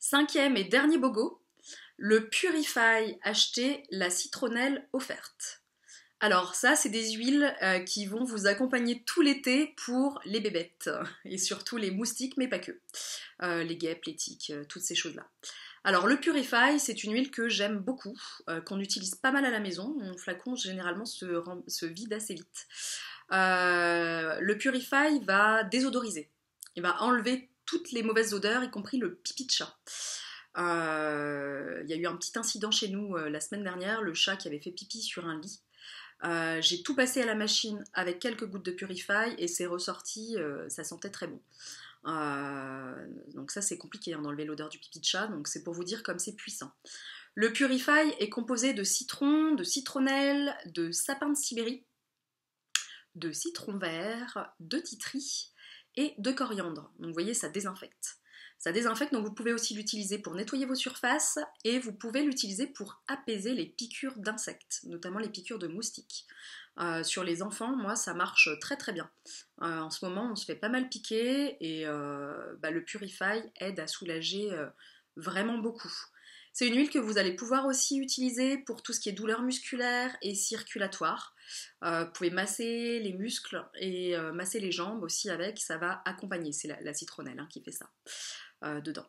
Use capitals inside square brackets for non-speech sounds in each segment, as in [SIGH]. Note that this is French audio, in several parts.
Cinquième et dernier bogo, le Purify, acheter la citronnelle offerte. Alors ça, c'est des huiles euh, qui vont vous accompagner tout l'été pour les bébêtes, [LAUGHS] et surtout les moustiques, mais pas que. Euh, les guêpes, les tiques, euh, toutes ces choses-là. Alors le Purify, c'est une huile que j'aime beaucoup, qu'on utilise pas mal à la maison. Mon flacon, généralement, se, se vide assez vite. le Purify va désodoriser. Il va enlever toutes les mauvaises odeurs, y compris le pipi de chat. Il euh, y a eu un petit incident chez nous euh, la semaine dernière, le chat qui avait fait pipi sur un lit. Euh, j'ai tout passé à la machine avec quelques gouttes de Purify et c'est ressorti, ça sentait très bon. donc ça c'est compliqué hein, d'enlever l'odeur du pipi de chat, donc c'est pour vous dire comme c'est puissant. Le Purify est composé de citron, de citronnelle, de sapin de Sibérie, de citron vert, de titri, et de coriandre. Donc vous voyez, ça désinfecte. Ça désinfecte, donc vous pouvez aussi l'utiliser pour nettoyer vos surfaces et vous pouvez l'utiliser pour apaiser les piqûres d'insectes, notamment les piqûres de moustiques. Euh, sur les enfants, moi, ça marche très très bien. Euh, en ce moment, on se fait pas mal piquer et euh, bah, le Purify aide à soulager vraiment beaucoup. C'est une huile que vous allez pouvoir aussi utiliser pour tout ce qui est douleur musculaire et circulatoire. Euh, vous pouvez masser les muscles et euh, masser les jambes aussi avec, ça va accompagner. C'est la, citronnelle hein, qui fait ça euh, dedans.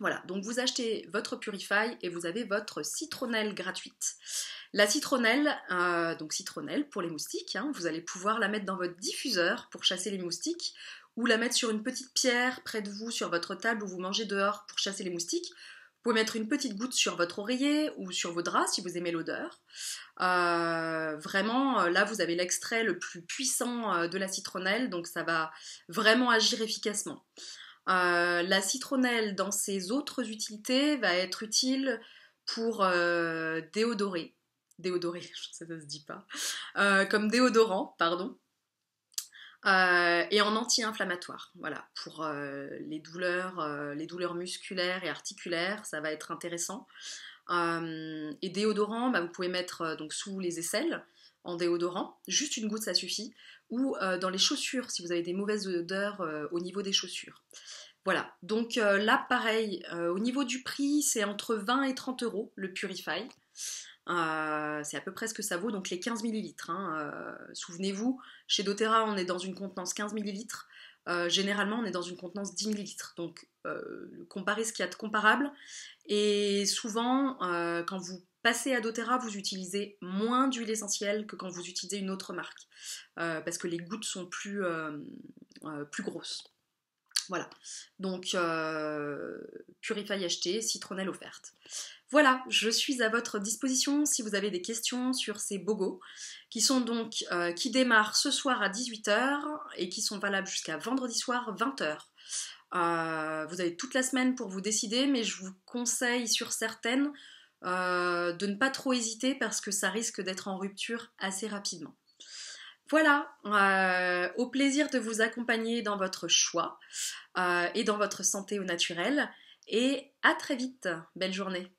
Voilà, donc vous achetez votre Purify et vous avez votre citronnelle gratuite. La citronnelle, donc citronnelle pour les moustiques, hein, vous allez pouvoir la mettre dans votre diffuseur pour chasser les moustiques ou la mettre sur une petite pierre près de vous sur votre table où vous mangez dehors pour chasser les moustiques vous pouvez mettre une petite goutte sur votre oreiller ou sur vos draps si vous aimez l'odeur. Euh, vraiment, euh, là, vous avez l'extrait le plus puissant euh, de la citronnelle, donc ça va vraiment agir efficacement. la citronnelle, dans ses autres utilités, va être utile pour déodorer. Déodorer, [LAUGHS] ça, ne se dit pas. comme déodorant, pardon. Euh, et en anti-inflammatoire. Voilà, pour euh, les douleurs, euh, les douleurs musculaires et articulaires, ça va être intéressant. et déodorant, bah, vous pouvez mettre donc sous les aisselles en déodorant, juste une goutte ça suffit, ou dans les chaussures si vous avez des mauvaises odeurs au niveau des chaussures. Voilà, donc là pareil, au niveau du prix, c'est entre 20 et 30 euros le Purify. Euh, c'est à peu près ce que ça vaut, donc les 15 millilitres. Hein, euh, souvenez-vous, chez doTERRA, on est dans une contenance 15 millilitres. Euh, généralement, on est dans une contenance 10 millilitres. Donc, comparez ce qu'il y a de comparable. Et souvent, quand vous passez à doTERRA, vous utilisez moins d'huile essentielle que quand vous utilisez une autre marque. parce que les gouttes sont plus, plus grosses. Voilà. Donc, Purify acheté, citronnelle offerte. Voilà, je suis à votre disposition si vous avez des questions sur ces bogos, qui sont donc euh, qui démarrent ce soir à 18h et qui sont valables jusqu'à vendredi soir 20h. Euh, vous avez toute la semaine pour vous décider, mais je vous conseille sur certaines euh, de ne pas trop hésiter parce que ça risque d'être en rupture assez rapidement. Voilà, au plaisir de vous accompagner dans votre choix et dans votre santé au naturel et à très vite. Belle journée.